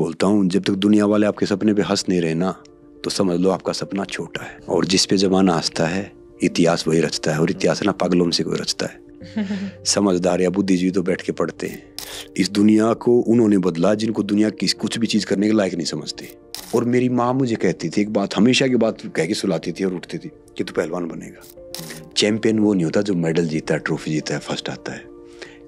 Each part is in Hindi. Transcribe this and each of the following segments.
बोलता हूँ जब तक दुनिया वाले आपके सपने पे हंस नहीं रहे ना तो समझ लो आपका सपना छोटा है और जिस पे जमाना हंसता है इतिहास वही रचता है और इतिहास ना पागलों से कोई रचता है समझदार या बुद्धिजीवी तो बैठ के पढ़ते हैं इस दुनिया को उन्होंने बदला जिनको दुनिया की कुछ भी चीज़ करने के लायक नहीं समझते और मेरी माँ मुझे कहती थी एक बात हमेशा की बात कह के सुलाती थी और उठती थी कि तू पहलवान बनेगा चैंपियन वो नहीं होता जो मेडल जीता है ट्रॉफी जीता है फर्स्ट आता है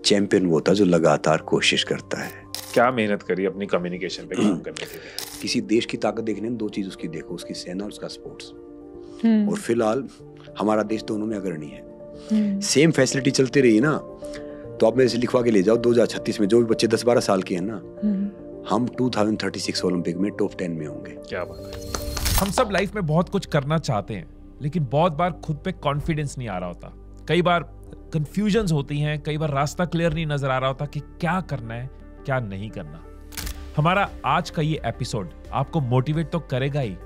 चैंपियन वो होता जो लगातार कोशिश करता है क्या मेहनत करी अपनी कम्युनिकेशन पे काम करने के लिए किसी देश की ताकत देखने दो चीज उसकी देखो उसकी सेना और उसका स्पोर्ट्स हम्म। और फिलहाल हमारा देश दोनों में अग्रणी है सेम हम्म। फैसिलिटी चलती रही ना तो आप मेरे से लिखवा के ले जाओ दो में जो भी बच्चे दस बारह साल के हैं ना हम्म। हम 2036 ओलंपिक में टॉप टेन में होंगे क्या बात है हम सब लाइफ में बहुत कुछ करना चाहते हैं लेकिन बहुत बार खुद पे कॉन्फिडेंस नहीं आ रहा होता कई बार कंफ्यूजन्स होती हैं कई बार रास्ता क्लियर नहीं नजर आ रहा होता कि क्या करना है क्या नहीं करना हमारा आज का ये एपिसोड आपको मोटिवेट तो करेगा ही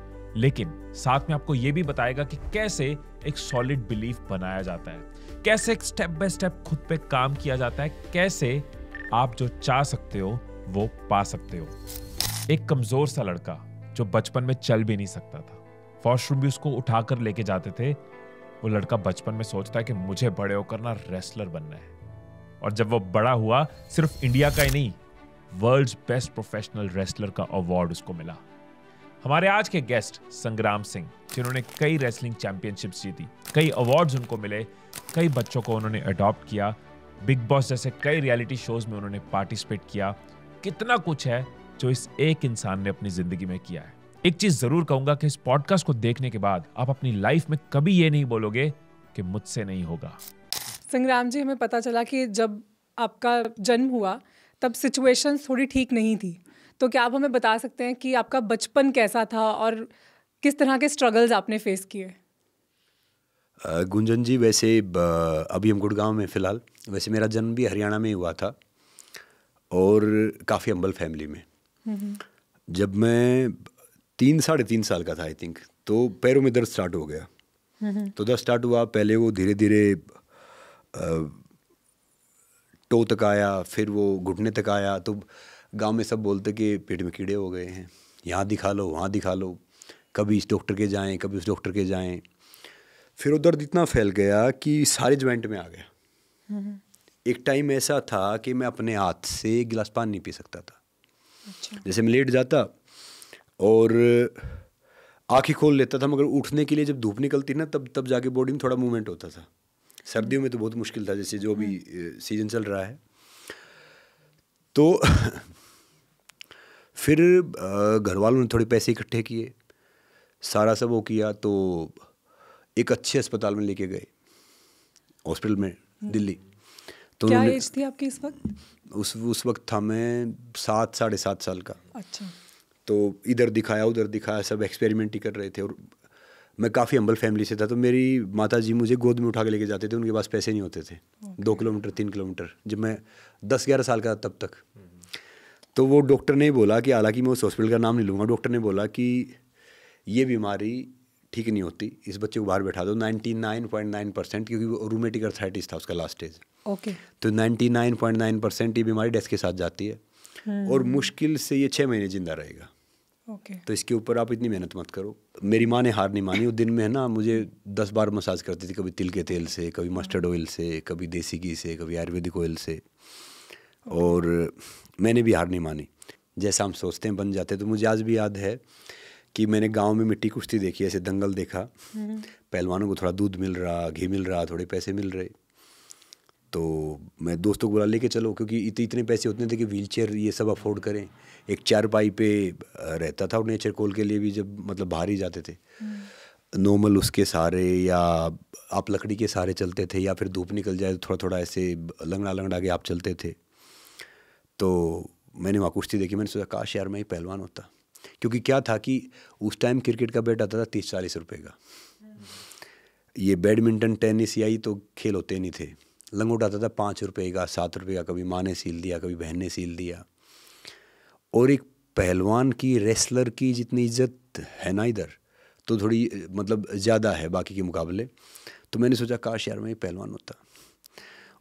लेकिन साथ में आपको ये भी बताएगा कि कैसे एक सॉलिड बिलीफ बनाया जाता है कैसे एक स्टेप बाय स्टेप खुद पे काम किया जाता है कैसे आप जो चाह सकते हो वो पा सकते हो एक कमजोर सा लड़का जो बचपन में चल भी नहीं सकता था वॉशरूम भी उसको उठाकर लेके जाते थे वो लड़का बचपन में सोचता है कि मुझे बड़े होकर ना रेसलर बनना है और जब वो बड़ा हुआ सिर्फ इंडिया का ही नहीं वर्ल्ड्स बेस्ट प्रोफेशनल रेसलर का अवार्ड उसको मिला हमारे आज के गेस्ट संग्राम सिंह जिन्होंने कई रेसलिंग चैंपियनशिप जीती कई अवार्ड्स उनको मिले कई बच्चों को उन्होंने अडॉप्ट किया बिग बॉस जैसे कई रियलिटी शोज में उन्होंने पार्टिसिपेट किया कितना कुछ है जो इस एक इंसान ने अपनी जिंदगी में किया है एक चीज जरूर कहूंगा कि इस पॉडकास्ट को देखने के बाद आप अपनी लाइफ में कभी ये नहीं बोलोगे कि मुझसे नहीं होगा संग्राम जी हमें पता चला कि जब आपका जन्म हुआ तब सिचुएशन थोड़ी ठीक नहीं थी तो क्या आप हमें बता सकते हैं कि आपका बचपन कैसा था और किस तरह के स्ट्रगल्स आपने फेस किए गुंजन जी वैसे अभी हम गुड़गांव में फ़िलहाल वैसे मेरा जन्म भी हरियाणा में हुआ था और काफ़ी अम्बल फैमिली में जब मैं तीन साढ़े तीन साल का था आई थिंक तो पैरों में दर्द स्टार्ट हो गया तो दर्द स्टार्ट हुआ पहले वो धीरे धीरे टो तक आया फिर वो घुटने तक आया तो गांव में सब बोलते कि पेट में कीड़े हो गए हैं यहाँ दिखा लो वहाँ दिखा लो कभी इस डॉक्टर के जाएं कभी उस डॉक्टर के जाएं फिर वो दर्द इतना फैल गया कि सारे ज्वाइंट में आ गया एक टाइम ऐसा था कि मैं अपने हाथ से एक गिलास पानी नहीं पी सकता था अच्छा। जैसे मैं लेट जाता और आँखें खोल लेता था मगर उठने के लिए जब धूप निकलती ना तब तब जाके बॉडी में थोड़ा मूवमेंट होता था सर्दियों में तो बहुत मुश्किल था जैसे जो भी सीज़न हम्म। चल रहा है तो फिर घर वालों ने थोड़े पैसे इकट्ठे किए सारा सब वो किया तो एक अच्छे अस्पताल में लेके गए हॉस्पिटल में हम्म। दिल्ली तो क्या एज थी आपकी इस वक्त उस उस वक्त था मैं सात साढ़े सात साल का अच्छा तो इधर दिखाया उधर दिखाया सब एक्सपेरिमेंट ही कर रहे थे और मैं काफ़ी हम्बल फैमिली से था तो मेरी माता जी मुझे गोद में उठा के लेके जाते थे उनके पास पैसे नहीं होते थे okay. दो किलोमीटर तीन किलोमीटर जब मैं दस ग्यारह साल का तब तक तो वो डॉक्टर ने बोला कि हालांकि मैं उस हॉस्पिटल का नाम नहीं लूँगा डॉक्टर ने बोला कि ये बीमारी ठीक नहीं होती इस बच्चे को बाहर बैठा दो नाइन परसेंट क्योंकि वो रूमेटिक अर्थराइटिस था उसका लास्ट स्टेज ओके नाइन तो नाइन परसेंट ये बीमारी डेस्क के साथ जाती है हम्म। और मुश्किल से ये छः महीने जिंदा रहेगा okay. तो इसके ऊपर आप इतनी मेहनत मत करो मेरी माँ ने हार नहीं मानी वो दिन में है ना मुझे दस बार मसाज करती थी कभी तिल के तेल से कभी मस्टर्ड ऑयल से कभी देसी घी से कभी आयुर्वेदिक ऑयल से okay. और मैंने भी हार नहीं मानी जैसा हम सोचते हैं बन जाते तो मुझे आज भी याद है कि मैंने गांव में मिट्टी कुश्ती देखी ऐसे दंगल देखा हम्म। पहलवानों को थोड़ा दूध मिल रहा घी मिल रहा थोड़े पैसे मिल रहे तो मैं दोस्तों को बुला लेके चलो क्योंकि इतने इतने पैसे उतने थे कि व्हील चेयर ये सब अफोर्ड करें एक चारपाई पे रहता था और नेचर कोल के लिए भी जब मतलब बाहर ही जाते थे हम्म। नॉर्मल उसके सहारे या आप लकड़ी के सहारे चलते थे या फिर धूप निकल जाए तो थोड़ा थोड़ा ऐसे लंगड़ा लंगड़ा के आप चलते थे तो मैंने वहाँ कुश्ती देखी मैंने सोचा काश यार मैं ही पहलवान होता क्योंकि क्या था कि उस टाइम क्रिकेट का बैट आता था तीस चालीस रुपये का हम्म। ये बैडमिंटन टेनिस यही तो खेल होते नहीं थे लंगोट आता था पाँच रुपये का सात रुपये का कभी माँ ने सील दिया कभी बहन ने सील दिया और एक पहलवान की रेसलर की जितनी इज्जत है ना इधर तो थोड़ी मतलब ज़्यादा है बाकी के मुकाबले तो मैंने सोचा काश यार मैं पहलवान होता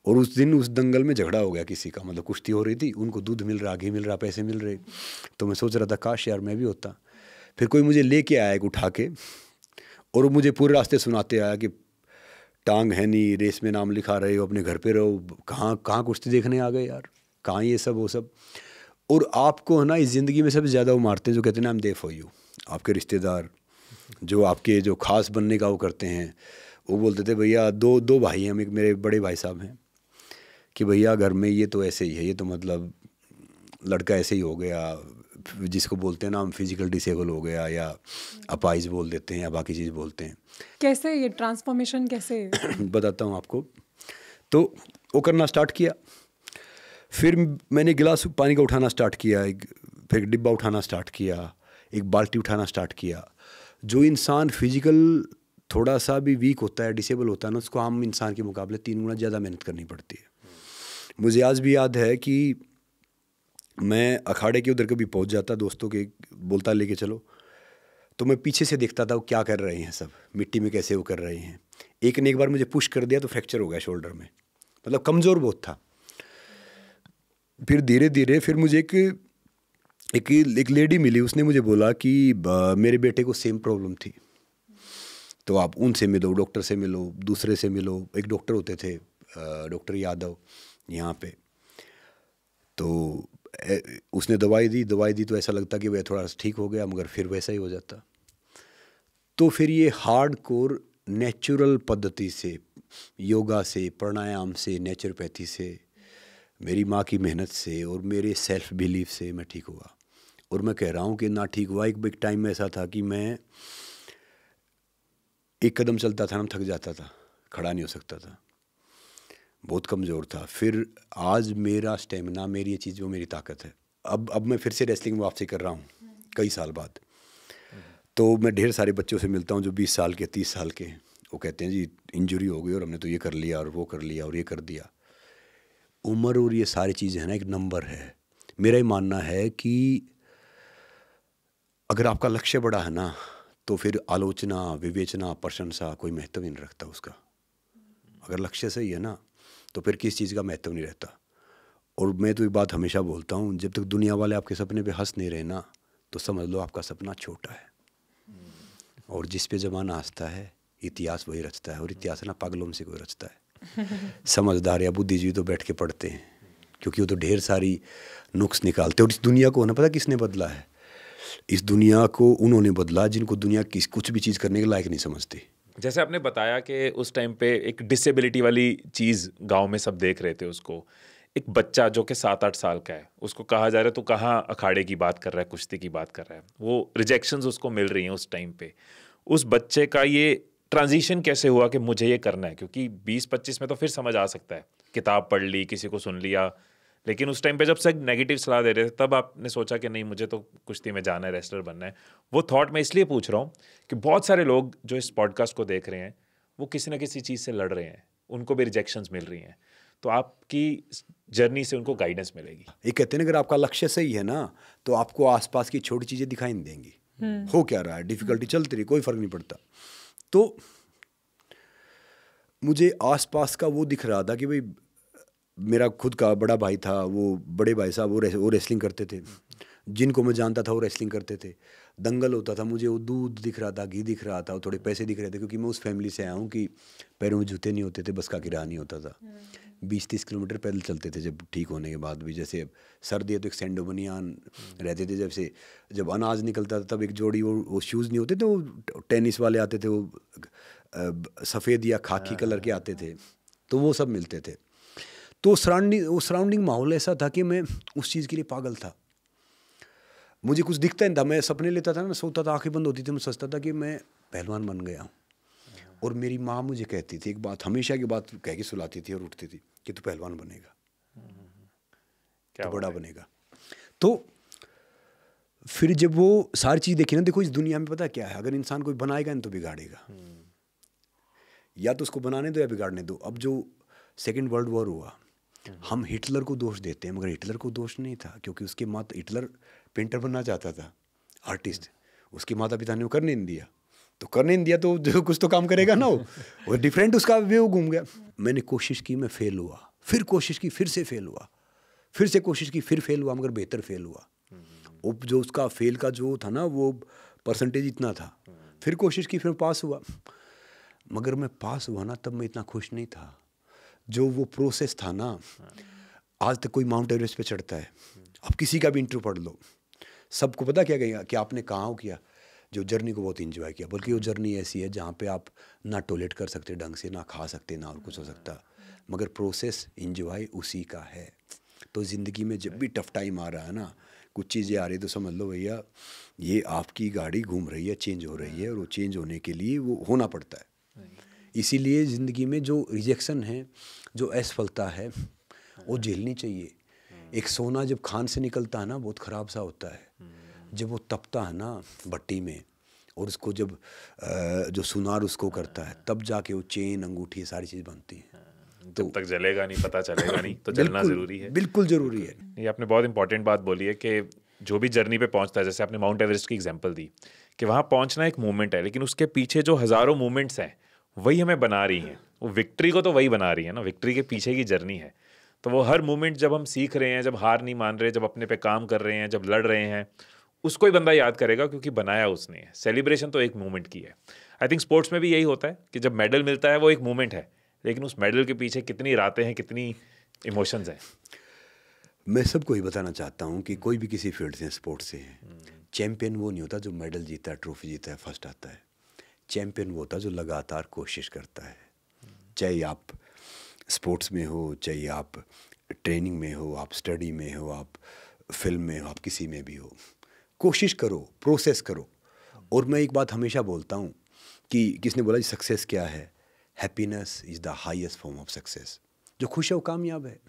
और उस दिन उस दंगल में झगड़ा हो गया किसी का मतलब कुश्ती हो रही थी उनको दूध मिल रहा घी मिल रहा पैसे मिल रहे तो मैं सोच रहा था काश यार मैं भी होता फिर कोई मुझे लेके आया एक उठा के और मुझे पूरे रास्ते सुनाते आया कि टांग है नहीं रेस में नाम लिखा रहे हो अपने घर पे रहो कहाँ कहाँ कुश्ती देखने आ गए यार कहाँ ये सब वो सब और आपको है ना इस ज़िंदगी में सबसे ज़्यादा वो मारते हैं जो कहते हैं ना हम दे फॉर यू आपके रिश्तेदार जो आपके जो खास बनने का वो करते हैं वो बोलते थे भैया दो दो भाई हैं हम एक मेरे बड़े भाई साहब हैं कि भैया घर में ये तो ऐसे ही है ये तो मतलब लड़का ऐसे ही हो गया जिसको बोलते हैं ना हम फिजिकल डिसेबल हो गया या अपाइज बोल देते हैं या बाकी चीज़ बोलते हैं कैसे ये ट्रांसफॉर्मेशन कैसे बताता हूँ आपको तो वो करना स्टार्ट किया फिर मैंने गिलास पानी का उठाना स्टार्ट किया एक फिर डिब्बा उठाना स्टार्ट किया एक बाल्टी उठाना स्टार्ट किया जो इंसान फिजिकल थोड़ा सा भी वीक होता है डिसेबल होता है ना उसको आम इंसान के मुकाबले तीन गुना ज़्यादा मेहनत करनी पड़ती है मुझे आज भी याद है कि मैं अखाड़े के उधर कभी पहुंच जाता दोस्तों के बोलता लेके चलो तो मैं पीछे से देखता था वो क्या कर रहे हैं सब मिट्टी में कैसे वो कर रहे हैं एक ने एक बार मुझे पुश कर दिया तो फ्रैक्चर हो गया शोल्डर में मतलब कमज़ोर बहुत था फिर धीरे धीरे फिर मुझे एक एक एक लेडी मिली उसने मुझे बोला कि मेरे बेटे को सेम प्रॉब्लम थी तो आप उनसे मिलो डॉक्टर से मिलो दूसरे से मिलो एक डॉक्टर होते थे डॉक्टर यादव यहाँ पे तो उसने दवाई दी दवाई दी तो ऐसा लगता कि वह थोड़ा ठीक हो गया मगर फिर वैसा ही हो जाता तो फिर ये हार्ड कोर नेचुरल पद्धति से योगा से प्राणायाम से नेचुरोपैथी से मेरी माँ की मेहनत से और मेरे सेल्फ बिलीफ से मैं ठीक हुआ और मैं कह रहा हूँ कि ना ठीक हुआ एक बिग टाइम ऐसा था कि मैं एक कदम चलता था ना थक जाता था खड़ा नहीं हो सकता था बहुत कमज़ोर था फिर आज मेरा स्टेमिना मेरी ये चीज़ वो मेरी ताकत है अब अब मैं फिर से रेसलिंग में वापसी कर रहा हूँ कई साल बाद तो मैं ढेर सारे बच्चों से मिलता हूँ जो बीस साल के तीस साल के वो कहते हैं जी इंजरी हो गई और हमने तो ये कर लिया और वो कर लिया और ये कर दिया उम्र और ये सारी चीज़ें हैं ना एक नंबर है मेरा ये मानना है कि अगर आपका लक्ष्य बड़ा है ना तो फिर आलोचना विवेचना प्रशंसा कोई महत्व नहीं रखता उसका अगर लक्ष्य सही है ना तो फिर किस चीज़ का महत्व नहीं रहता और मैं तो एक बात हमेशा बोलता हूँ जब तक दुनिया वाले आपके सपने पे हंस नहीं रहे ना तो समझ लो आपका सपना छोटा है और जिस पे ज़माना हंसता है इतिहास वही रचता है और इतिहास ना पागलों में से कोई रचता है समझदार या बुद्धिजीवी तो बैठ के पढ़ते हैं क्योंकि वो तो ढेर सारी नुक्स निकालते और इस दुनिया को ना पता किसने बदला है इस दुनिया को उन्होंने बदला जिनको दुनिया किस कुछ भी चीज़ करने के लायक नहीं समझती जैसे आपने बताया कि उस टाइम पे एक डिसेबिलिटी वाली चीज़ गांव में सब देख रहे थे उसको एक बच्चा जो कि सात आठ साल का है उसको कहा जा रहा है तो कहाँ अखाड़े की बात कर रहा है कुश्ती की बात कर रहा है वो रिजेक्शंस उसको मिल रही हैं उस टाइम पे उस बच्चे का ये ट्रांजिशन कैसे हुआ कि मुझे ये करना है क्योंकि बीस पच्चीस में तो फिर समझ आ सकता है किताब पढ़ ली किसी को सुन लिया लेकिन उस टाइम पे जब सब नेगेटिव सलाह दे रहे थे तब आपने सोचा कि नहीं मुझे तो कुश्ती में जाना है रेस्लर बनना है वो थॉट मैं इसलिए पूछ रहा हूँ कि बहुत सारे लोग जो इस पॉडकास्ट को देख रहे हैं वो किसी ना किसी चीज़ से लड़ रहे हैं उनको भी रिजेक्शन मिल रही हैं तो आपकी जर्नी से उनको गाइडेंस मिलेगी ये कहते हैं अगर आपका लक्ष्य सही है ना तो आपको आसपास की छोटी चीज़ें दिखाई नहीं देंगी हम्म। हो क्या रहा है डिफिकल्टी चलती रही कोई फर्क नहीं पड़ता तो मुझे आसपास का वो दिख रहा था कि भाई मेरा खुद का बड़ा भाई था वो बड़े भाई साहब वो रेस, वो रेसलिंग करते थे जिनको मैं जानता था वो रेसलिंग करते थे दंगल होता था मुझे वो दूध दिख रहा था घी दिख रहा था वो थोड़े पैसे दिख रहे थे क्योंकि मैं उस फैमिली से आया हूँ कि पैरों में जूते नहीं होते थे बस का किराया नहीं होता था हम्म। बीस तीस किलोमीटर पैदल चलते थे जब ठीक होने के बाद भी जैसे अब सर्दी है तो एक सेंडो बनियान हम्म। रहते थे जब से जब अनाज निकलता था तब एक जोड़ी वो वो शूज़ नहीं होते थे वो टेनिस वाले आते थे वो सफ़ेद या खाकी हाँ, कलर के हाँ, आते हाँ। थे तो वो सब मिलते थे तो सराउंडिंग वो सराउंडिंग माहौल ऐसा था कि मैं उस चीज़ के लिए पागल था मुझे कुछ दिखता नहीं था मैं सपने लेता था ना सोता था आंखें बंद होती थी मैं सोचता था कि मैं पहलवान बन गया हूँ और मेरी माँ मुझे कहती थी एक बात हमेशा की बात कह के सुलाती थी और उठती थी कि तू पहलवान बनेगा क्या तो बड़ा बनेगा तो फिर जब वो सारी चीज़ देखी ना देखो इस दुनिया में पता क्या है अगर इंसान कोई बनाएगा ना तो बिगाड़ेगा हम्म। या तो उसको बनाने दो या बिगाड़ने दो अब जो सेकेंड वर्ल्ड वॉर हुआ हम्म। हम हिटलर को दोष देते हैं मगर हिटलर को दोष नहीं था क्योंकि उसके माता हिटलर पेंटर बनना चाहता था आर्टिस्ट हम्म। उसके माता पिता ने वो करने नहीं दिया तो करने नहीं दिया तो जो कुछ तो काम करेगा ना वो और डिफरेंट उसका व्यू घूम गया मैंने कोशिश की मैं फेल हुआ फिर कोशिश की फिर से फेल हुआ फिर से कोशिश की फिर फेल हुआ मगर बेहतर फेल हुआ हम्म। वो जो उसका फेल का जो था ना वो परसेंटेज इतना था फिर कोशिश की फिर पास हुआ मगर मैं पास हुआ ना तब मैं इतना खुश नहीं था जो वो प्रोसेस था ना आज तक कोई माउंट एवरेस्ट पे चढ़ता है अब किसी का भी इंटरव्यू पढ़ लो सबको पता क्या कहेगा कि आपने कहाँ किया जो जर्नी को बहुत इंजॉय किया बल्कि वो जर्नी ऐसी है जहाँ पे आप ना टॉयलेट कर सकते ढंग से ना खा सकते ना और कुछ हो सकता मगर प्रोसेस इंजॉय उसी का है तो ज़िंदगी में जब भी टफ टाइम आ रहा है ना कुछ चीज़ें आ रही तो समझ लो भैया ये आपकी गाड़ी घूम रही है चेंज हो रही है और वो चेंज होने के लिए वो होना पड़ता है इसीलिए ज़िंदगी में जो रिजेक्शन है जो असफलता है वो हाँ। झेलनी चाहिए हाँ। एक सोना जब खान से निकलता है ना बहुत ख़राब सा होता है हाँ। जब वो तपता है ना भट्टी में और उसको जब जो सुनार उसको करता है तब जाके वो चेन अंगूठी सारी चीज़ बनती है तो तक जलेगा नहीं पता चलेगा नहीं तो जलना ज़रूरी है बिल्कुल ज़रूरी है ये आपने बहुत इंपॉर्टेंट बात बोली है कि जो भी जर्नी पे पहुंचता है जैसे आपने माउंट एवरेस्ट की एग्जांपल दी कि वहाँ पहुंचना एक मूवमेंट है लेकिन उसके पीछे जो हज़ारों मूवमेंट्स हैं वही हमें बना रही हैं वो विक्ट्री को तो वही बना रही है ना विक्ट्री के पीछे की जर्नी है तो वो हर मोमेंट जब हम सीख रहे हैं जब हार नहीं मान रहे जब अपने पे काम कर रहे हैं जब लड़ रहे हैं उसको ही बंदा याद करेगा क्योंकि बनाया उसने सेलिब्रेशन तो एक मूवमेंट की है आई थिंक स्पोर्ट्स में भी यही होता है कि जब मेडल मिलता है वो एक मूवमेंट है लेकिन उस मेडल के पीछे कितनी रातें हैं कितनी इमोशंस हैं मैं सबको ये बताना चाहता हूँ कि कोई भी किसी फील्ड से स्पोर्ट्स से है चैम्पियन हम्म। वो नहीं होता जो मेडल जीता है ट्रॉफी जीता है फर्स्ट आता है चैम्पियन वो होता है जो लगातार कोशिश करता है चाहे आप स्पोर्ट्स में हो चाहे आप ट्रेनिंग में हो आप स्टडी में हो आप फिल्म में हो आप किसी में भी हो कोशिश करो प्रोसेस करो और मैं एक बात हमेशा बोलता हूँ कि किसने बोला सक्सेस क्या है happiness is the highest form of success जो खुश है वो कामयाब है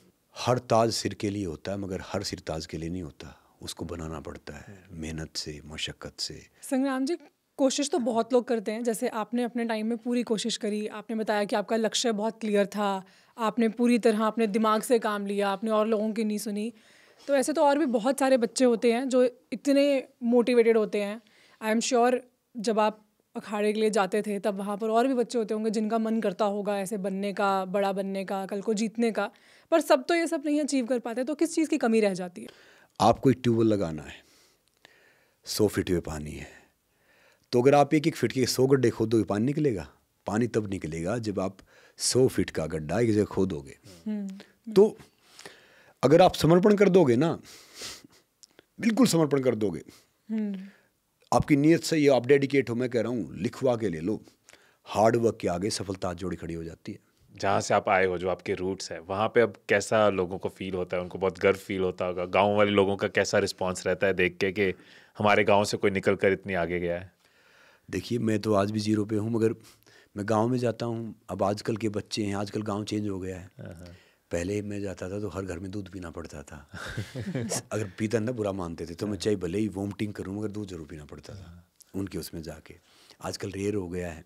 हर ताज सिर के लिए होता है मगर हर सिर ताज के लिए नहीं होता उसको बनाना पड़ता है मेहनत से मशक्क़त से संग्राम जी कोशिश तो बहुत लोग करते हैं जैसे आपने अपने टाइम में पूरी कोशिश करी आपने बताया कि आपका लक्ष्य बहुत क्लियर था आपने पूरी तरह अपने दिमाग से काम लिया आपने और लोगों की नहीं सुनी तो ऐसे तो और भी बहुत सारे बच्चे होते हैं जो इतने मोटिवेटेड होते हैं आई एम श्योर जब आप अखाड़े के लिए जाते थे तब वहाँ पर और भी बच्चे होते होंगे जिनका मन करता होगा ऐसे बनने का बड़ा बनने का कल को जीतने का पर सब तो ये सब नहीं अचीव कर पाते तो किस चीज़ की कमी रह जाती है आपको एक ट्यूबवेल लगाना है सौ फीट में पानी है तो अगर आप एक एक फिट के सौ गड्ढे खोदोगे पानी निकलेगा पानी तब निकलेगा जब आप सौ फिट का गड्ढा एक जगह खोदोगे हम्म। तो अगर आप समर्पण कर दोगे ना बिल्कुल समर्पण कर दोगे हम्म। आपकी नीयत सही है आप डेडिकेट हो मैं कह रहा हूँ लिखवा के ले लो हार्ड वर्क के आगे सफलता जोड़ी खड़ी हो जाती है जहाँ से आप आए हो जो आपके रूट्स है वहाँ पे अब कैसा लोगों को फील होता है उनको बहुत गर्व फील होता होगा गांव वाले लोगों का कैसा रिस्पांस रहता है देख के कि हमारे गांव से कोई निकल कर इतनी आगे गया है देखिए मैं तो आज भी ज़ीरो पे हूँ मगर मैं गांव में जाता हूँ अब आजकल के बच्चे हैं आजकल गांव चेंज हो गया है हाँ, हाँ। पहले मैं जाता था तो हर घर में दूध पीना पड़ता था अगर पीता ना बुरा मानते थे तो मैं हाँ। चाहे भले ही वोमटिंग करूँ मगर दूध जरूर पीना पड़ता था उनके उसमें जाके आजकल रेयर हो गया है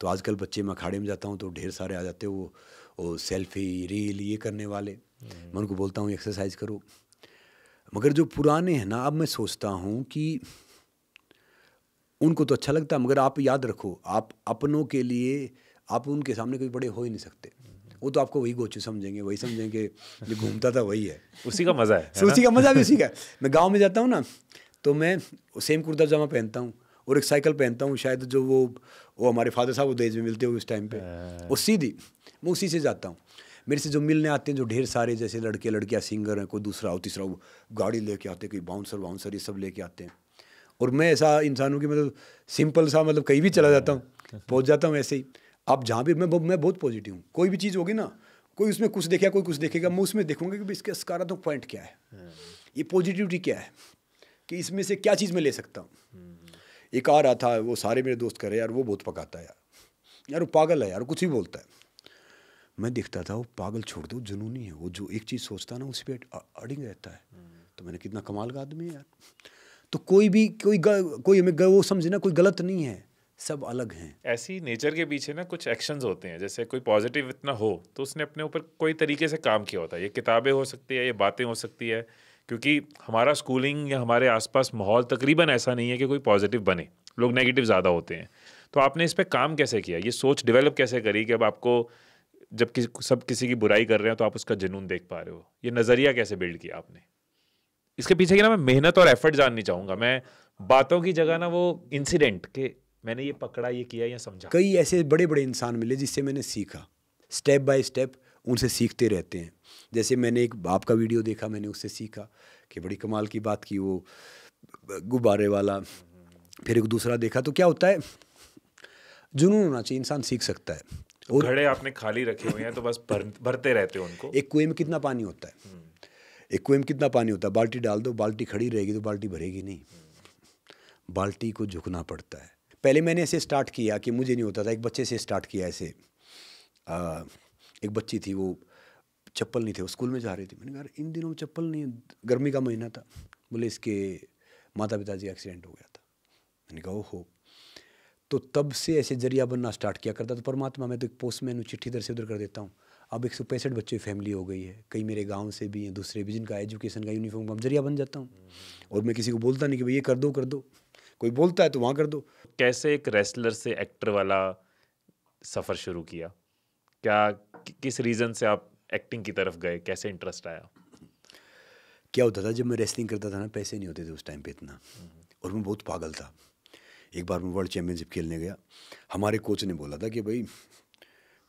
तो आजकल बच्चे मैं अखाड़े में जाता हूँ तो ढेर सारे आ जाते हैं वो वो सेल्फी रील ये करने वाले हम्म। मैं उनको बोलता हूँ एक्सरसाइज करो मगर जो पुराने हैं ना अब मैं सोचता हूँ कि उनको तो अच्छा लगता है मगर आप याद रखो आप अपनों के लिए आप उनके सामने कोई बड़े हो ही नहीं सकते वो तो आपको वही गोचू समझेंगे वही समझेंगे जो घूमता था वही है उसी का मज़ा है, उसी का मज़ा भी उसी का मैं गाँव में जाता हूँ ना तो मैं सेम कुर्ता जमा पहनता हूँ और एक साइकिल पहनता हूँ शायद जो वो वो हमारे फादर साहब उदेज में मिलते हो उस टाइम पे वो हाँ। सीधी मैं उसी से जाता हूँ मेरे से जो मिलने आते हैं जो ढेर सारे जैसे लड़के लड़कियाँ सिंगर हैं कोई दूसरा हो तीसरा हो गाड़ी लेके आते हैं कोई बाउंसर वाउंसर ये सब लेके आते हैं और मैं ऐसा इंसानों की मतलब सिंपल सा मतलब कहीं भी चला जाता हूँ पहुँच जाता हूँ ऐसे ही आप जहाँ भी मैं मैं बहुत पॉजिटिव हूँ कोई भी चीज़ होगी ना कोई उसमें कुछ देखेगा कोई कुछ देखेगा मैं उसमें देखूंगा कि इसके सकारात्मक पॉइंट क्या है ये पॉजिटिविटी क्या है कि इसमें से क्या चीज़ मैं ले सकता हूँ एक आ रहा था वो सारे मेरे दोस्त करे यार वो बहुत पकाता है यार यार वो पागल है यार कुछ भी बोलता है मैं देखता था वो पागल छोड़ दो जुनूनी है वो जो एक चीज़ सोचता ना उस पर अड़िंग रहता है तो मैंने कितना कमाल का आदमी है यार तो कोई भी कोई कोई हमें वो समझे ना कोई गलत नहीं है सब अलग हैं ऐसी नेचर के पीछे ना कुछ एक्शंस होते हैं जैसे कोई पॉजिटिव इतना हो तो उसने अपने ऊपर कोई तरीके से काम किया होता है ये किताबें हो सकती है ये बातें हो सकती है क्योंकि हमारा स्कूलिंग या हमारे आसपास माहौल तकरीबन ऐसा नहीं है कि कोई पॉजिटिव बने लोग नेगेटिव ज़्यादा होते हैं तो आपने इस पर काम कैसे किया ये सोच डिवेलप कैसे करी कि अब आपको जब किस, सब किसी की बुराई कर रहे हैं तो आप उसका जुनून देख पा रहे हो ये नज़रिया कैसे बिल्ड किया आपने इसके पीछे की ना मैं मेहनत और एफर्ट जाननी चाहूंगा मैं बातों की जगह ना वो इंसिडेंट के मैंने ये पकड़ा ये किया या समझा कई ऐसे बड़े बड़े इंसान मिले जिससे मैंने सीखा स्टेप बाय स्टेप उनसे सीखते रहते हैं जैसे मैंने एक बाप का वीडियो देखा मैंने उससे सीखा कि बड़ी कमाल की बात की वो गुब्बारे वाला फिर एक दूसरा देखा तो क्या होता है जुनून होना चाहिए इंसान सीख सकता है और घड़े आपने खाली रखे हुए हैं तो बस भर, भरते रहते हो उनको एक कुएं में कितना पानी होता है हम्म। एक कुएं में कितना पानी होता है बाल्टी डाल दो बाल्टी खड़ी रहेगी तो बाल्टी भरेगी नहीं बाल्टी को झुकना पड़ता है पहले मैंने ऐसे स्टार्ट किया कि मुझे नहीं होता था एक बच्चे से स्टार्ट किया ऐसे आ, एक बच्ची थी वो चप्पल नहीं थे वो स्कूल में जा रही थी मैंने कहा इन दिनों में चप्पल नहीं गर्मी का महीना था बोले इसके माता पिताजी का एक्सीडेंट हो गया था मैंने कहा ओहो तो तब से ऐसे जरिया बनना स्टार्ट किया करता था परमात्मा मैं तो एक पोस्ट मैन चिट्ठी इधर से उधर कर देता हूँ अब एक सौ पैंसठ बच्चे फैमिली हो गई है कई मेरे गांव से भी हैं दूसरे भी जिनका एजुकेशन का यूनिफॉर्म का जरिया बन जाता हूँ और मैं किसी को बोलता नहीं कि भाई ये कर दो कर दो कोई बोलता है तो वहाँ कर दो कैसे एक रेसलर से एक्टर वाला सफ़र शुरू किया क्या किस रीज़न से आप एक्टिंग की तरफ गए कैसे इंटरेस्ट आया क्या होता था जब मैं रेसलिंग करता था ना पैसे नहीं होते थे उस टाइम पे इतना और मैं बहुत पागल था एक बार मैं वर्ल्ड चैम्पियनशिप खेलने गया हमारे कोच ने बोला था कि भाई